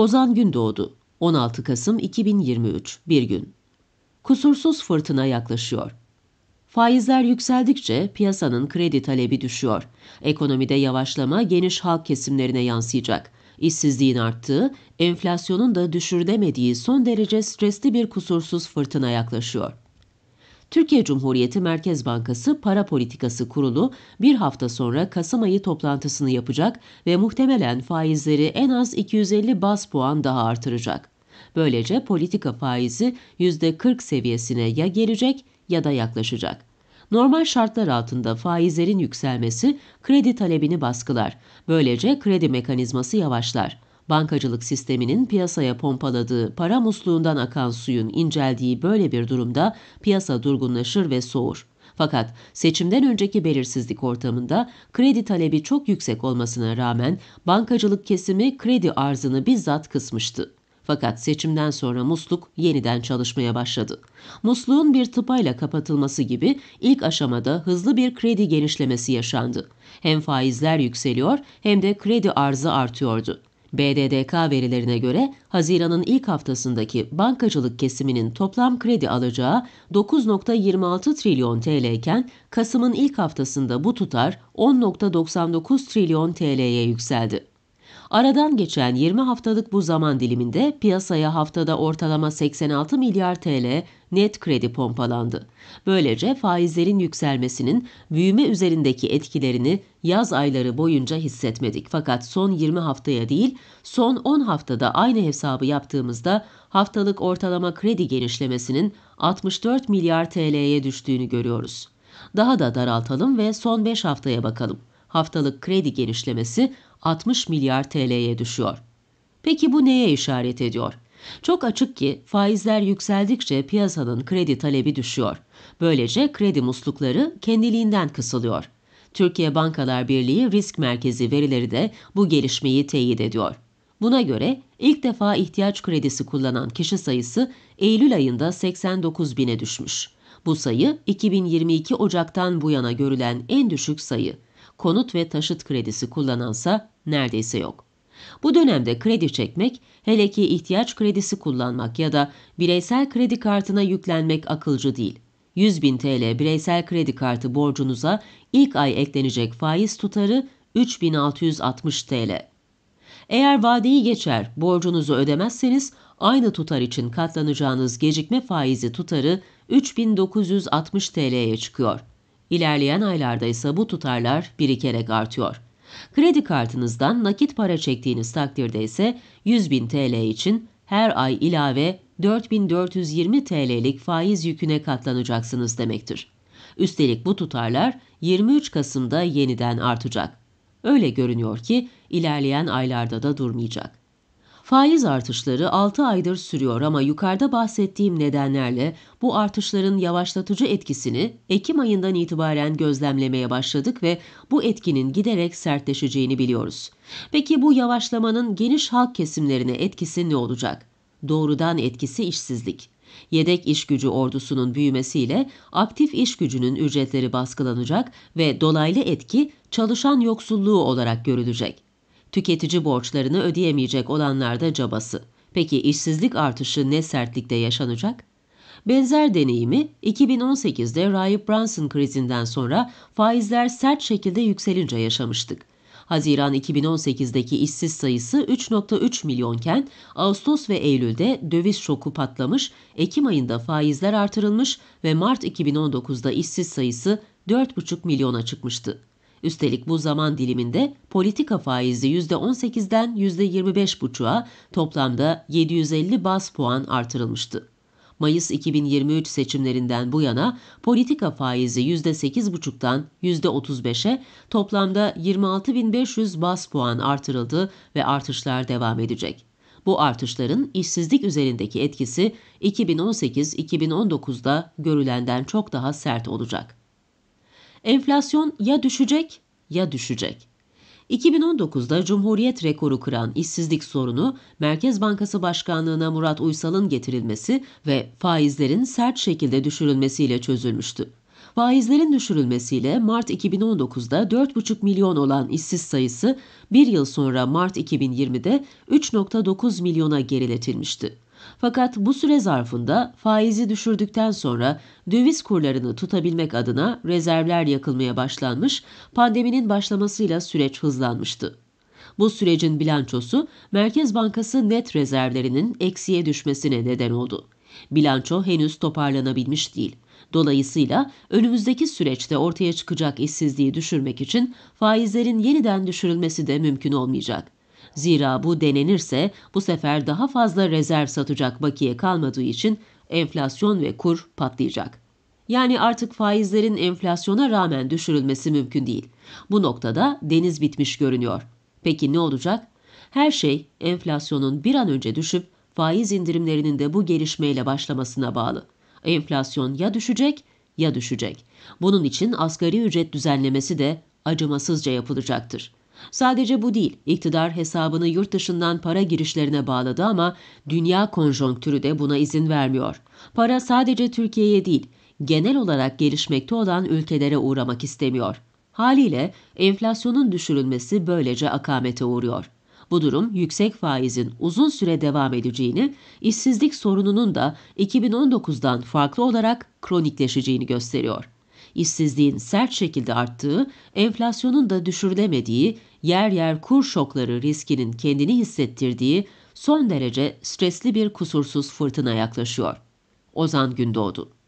Ozan Gündoğdu 16 Kasım 2023 Bir gün Kusursuz fırtına yaklaşıyor. Faizler yükseldikçe piyasanın kredi talebi düşüyor. Ekonomide yavaşlama geniş halk kesimlerine yansıyacak. İşsizliğin arttığı, enflasyonun da düşürdemediği son derece stresli bir kusursuz fırtına yaklaşıyor. Türkiye Cumhuriyeti Merkez Bankası Para Politikası Kurulu bir hafta sonra Kasım ayı toplantısını yapacak ve muhtemelen faizleri en az 250 bas puan daha artıracak. Böylece politika faizi %40 seviyesine ya gelecek ya da yaklaşacak. Normal şartlar altında faizlerin yükselmesi kredi talebini baskılar. Böylece kredi mekanizması yavaşlar. Bankacılık sisteminin piyasaya pompaladığı para musluğundan akan suyun inceldiği böyle bir durumda piyasa durgunlaşır ve soğur. Fakat seçimden önceki belirsizlik ortamında kredi talebi çok yüksek olmasına rağmen bankacılık kesimi kredi arzını bizzat kısmıştı. Fakat seçimden sonra musluk yeniden çalışmaya başladı. Musluğun bir tıpayla kapatılması gibi ilk aşamada hızlı bir kredi genişlemesi yaşandı. Hem faizler yükseliyor hem de kredi arzı artıyordu. BDDK verilerine göre Haziran'ın ilk haftasındaki bankacılık kesiminin toplam kredi alacağı 9.26 trilyon TL iken Kasım'ın ilk haftasında bu tutar 10.99 trilyon TL'ye yükseldi. Aradan geçen 20 haftalık bu zaman diliminde piyasaya haftada ortalama 86 milyar TL net kredi pompalandı. Böylece faizlerin yükselmesinin büyüme üzerindeki etkilerini yaz ayları boyunca hissetmedik. Fakat son 20 haftaya değil, son 10 haftada aynı hesabı yaptığımızda haftalık ortalama kredi genişlemesinin 64 milyar TL'ye düştüğünü görüyoruz. Daha da daraltalım ve son 5 haftaya bakalım haftalık kredi genişlemesi 60 milyar TL'ye düşüyor. Peki bu neye işaret ediyor? Çok açık ki faizler yükseldikçe piyasanın kredi talebi düşüyor. Böylece kredi muslukları kendiliğinden kısılıyor. Türkiye Bankalar Birliği Risk Merkezi verileri de bu gelişmeyi teyit ediyor. Buna göre ilk defa ihtiyaç kredisi kullanan kişi sayısı Eylül ayında 89 bine düşmüş. Bu sayı 2022 Ocak'tan bu yana görülen en düşük sayı konut ve taşıt kredisi kullanansa neredeyse yok. Bu dönemde kredi çekmek, hele ki ihtiyaç kredisi kullanmak ya da bireysel kredi kartına yüklenmek akılcı değil. 100 bin TL bireysel kredi kartı borcunuza ilk ay eklenecek faiz tutarı 3660 TL. Eğer vadeyi geçer, borcunuzu ödemezseniz aynı tutar için katlanacağınız gecikme faizi tutarı 3960 TL'ye çıkıyor. İlerleyen aylarda ise bu tutarlar birikerek artıyor. Kredi kartınızdan nakit para çektiğiniz takdirde ise 100 bin TL için her ay ilave 4420 TL'lik faiz yüküne katlanacaksınız demektir. Üstelik bu tutarlar 23 Kasım'da yeniden artacak. Öyle görünüyor ki ilerleyen aylarda da durmayacak. Faiz artışları 6 aydır sürüyor ama yukarıda bahsettiğim nedenlerle bu artışların yavaşlatıcı etkisini Ekim ayından itibaren gözlemlemeye başladık ve bu etkinin giderek sertleşeceğini biliyoruz. Peki bu yavaşlamanın geniş halk kesimlerine etkisi ne olacak? Doğrudan etkisi işsizlik. Yedek iş gücü ordusunun büyümesiyle aktif iş gücünün ücretleri baskılanacak ve dolaylı etki çalışan yoksulluğu olarak görülecek tüketici borçlarını ödeyemeyecek olanlar da cabası. Peki işsizlik artışı ne sertlikte yaşanacak? Benzer deneyimi 2018'de Rahip Brunson krizinden sonra faizler sert şekilde yükselince yaşamıştık. Haziran 2018'deki işsiz sayısı 3.3 milyonken Ağustos ve Eylül'de döviz şoku patlamış, Ekim ayında faizler artırılmış ve Mart 2019'da işsiz sayısı 4.5 milyona çıkmıştı. Üstelik bu zaman diliminde politika faizi %18'den %25,5'a toplamda 750 bas puan artırılmıştı. Mayıs 2023 seçimlerinden bu yana politika faizi %8,5'tan %35'e toplamda 26.500 bas puan artırıldı ve artışlar devam edecek. Bu artışların işsizlik üzerindeki etkisi 2018-2019'da görülenden çok daha sert olacak. Enflasyon ya düşecek ya düşecek. 2019'da Cumhuriyet rekoru kıran işsizlik sorunu, Merkez Bankası Başkanlığına Murat Uysal'ın getirilmesi ve faizlerin sert şekilde düşürülmesiyle çözülmüştü. Faizlerin düşürülmesiyle Mart 2019'da 4,5 milyon olan işsiz sayısı bir yıl sonra Mart 2020'de 3,9 milyona geriletilmişti. Fakat bu süre zarfında faizi düşürdükten sonra döviz kurlarını tutabilmek adına rezervler yakılmaya başlanmış, pandeminin başlamasıyla süreç hızlanmıştı. Bu sürecin bilançosu Merkez Bankası net rezervlerinin eksiye düşmesine neden oldu. Bilanço henüz toparlanabilmiş değil. Dolayısıyla önümüzdeki süreçte ortaya çıkacak işsizliği düşürmek için faizlerin yeniden düşürülmesi de mümkün olmayacak. Zira bu denenirse bu sefer daha fazla rezerv satacak bakiye kalmadığı için enflasyon ve kur patlayacak. Yani artık faizlerin enflasyona rağmen düşürülmesi mümkün değil. Bu noktada deniz bitmiş görünüyor. Peki ne olacak? Her şey enflasyonun bir an önce düşüp faiz indirimlerinin de bu gelişmeyle başlamasına bağlı. Enflasyon ya düşecek ya düşecek. Bunun için asgari ücret düzenlemesi de acımasızca yapılacaktır. Sadece bu değil, iktidar hesabını yurt dışından para girişlerine bağladı ama dünya konjonktürü de buna izin vermiyor. Para sadece Türkiye'ye değil, genel olarak gelişmekte olan ülkelere uğramak istemiyor. Haliyle enflasyonun düşürülmesi böylece akamete uğruyor. Bu durum yüksek faizin uzun süre devam edeceğini, işsizlik sorununun da 2019'dan farklı olarak kronikleşeceğini gösteriyor işsizliğin sert şekilde arttığı, enflasyonun da düşürülemediği, yer yer kur şokları riskinin kendini hissettirdiği son derece stresli bir kusursuz fırtına yaklaşıyor. Ozan Gündoğdu